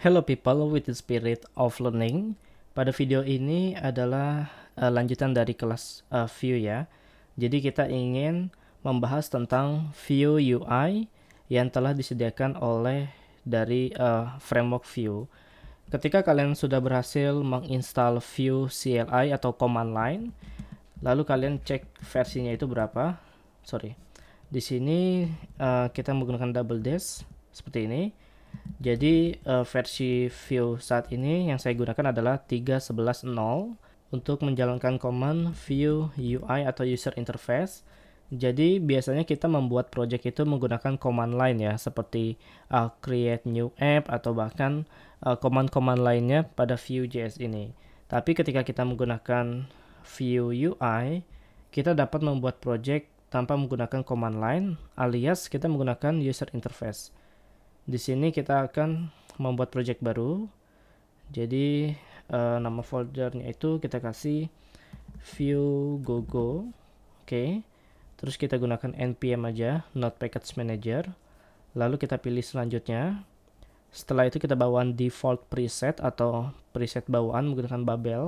Hello people with the spirit of learning. Pada video ini adalah uh, lanjutan dari kelas uh, view ya. Jadi kita ingin membahas tentang view UI yang telah disediakan oleh dari uh, framework view. Ketika kalian sudah berhasil menginstall view CLI atau command line, lalu kalian cek versinya itu berapa. Sorry. Di sini uh, kita menggunakan double dash seperti ini jadi uh, versi view saat ini yang saya gunakan adalah 3.11.0 untuk menjalankan command view UI atau user interface. Jadi biasanya kita membuat project itu menggunakan command line ya seperti uh, create new app atau bahkan eh, command-command uh, lainnya pada Vue.js ini. Tapi ketika kita menggunakan Vue UI, kita dapat membuat project tanpa menggunakan command line alias kita menggunakan user interface. Di sini kita akan membuat project baru. Jadi uh, nama foldernya itu kita kasih view gogo. Oke. Okay. Terus kita gunakan npm aja, not package manager. Lalu kita pilih selanjutnya. Setelah itu kita bawaan default preset atau preset bawaan menggunakan Babel.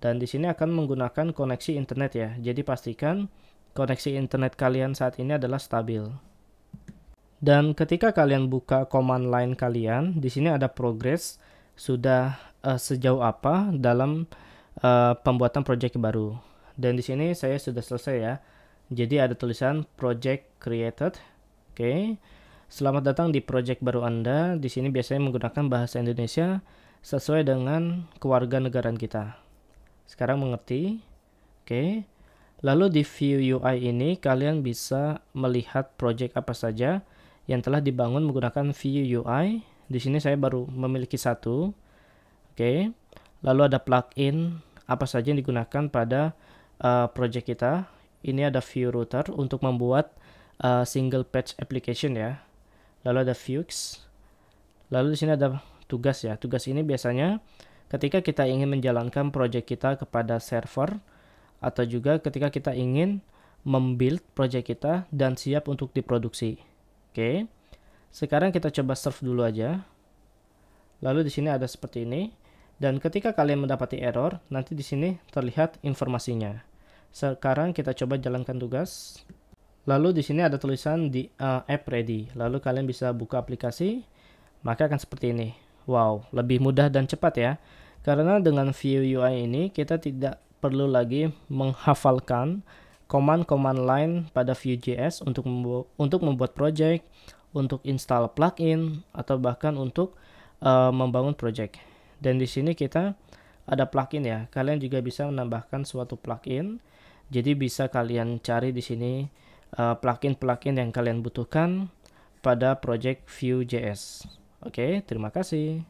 Dan di sini akan menggunakan koneksi internet ya. Jadi pastikan koneksi internet kalian saat ini adalah stabil. Dan ketika kalian buka command line kalian, di sini ada progress sudah uh, sejauh apa dalam uh, pembuatan project baru. Dan di sini saya sudah selesai ya. Jadi ada tulisan project created. Oke. Okay. Selamat datang di project baru Anda. Di sini biasanya menggunakan bahasa Indonesia sesuai dengan kewarganegaraan kita. Sekarang mengerti? Oke. Okay. Lalu di view UI ini kalian bisa melihat project apa saja yang telah dibangun menggunakan Vue UI. Di sini saya baru memiliki satu. Oke. Okay. Lalu ada plugin apa saja yang digunakan pada uh, project kita. Ini ada Vue Router untuk membuat uh, single patch application ya. Lalu ada Vuex. Lalu di sini ada tugas ya. Tugas ini biasanya ketika kita ingin menjalankan project kita kepada server atau juga ketika kita ingin membuild project kita dan siap untuk diproduksi. Oke. Sekarang kita coba search dulu aja. Lalu di sini ada seperti ini. Dan ketika kalian mendapati error, nanti di sini terlihat informasinya. Sekarang kita coba jalankan tugas. Lalu di sini ada tulisan di uh, app ready. Lalu kalian bisa buka aplikasi, maka akan seperti ini. Wow, lebih mudah dan cepat ya. Karena dengan view UI ini kita tidak perlu lagi menghafalkan command-command line pada Vue.js untuk membu untuk membuat project, untuk install plugin atau bahkan untuk uh, membangun project. Dan di sini kita ada plugin ya. Kalian juga bisa menambahkan suatu plugin. Jadi bisa kalian cari di sini eh, plugin-plugin uh, plugin -plugin yang kalian butuhkan pada project Vue.js. Oke, terima kasih.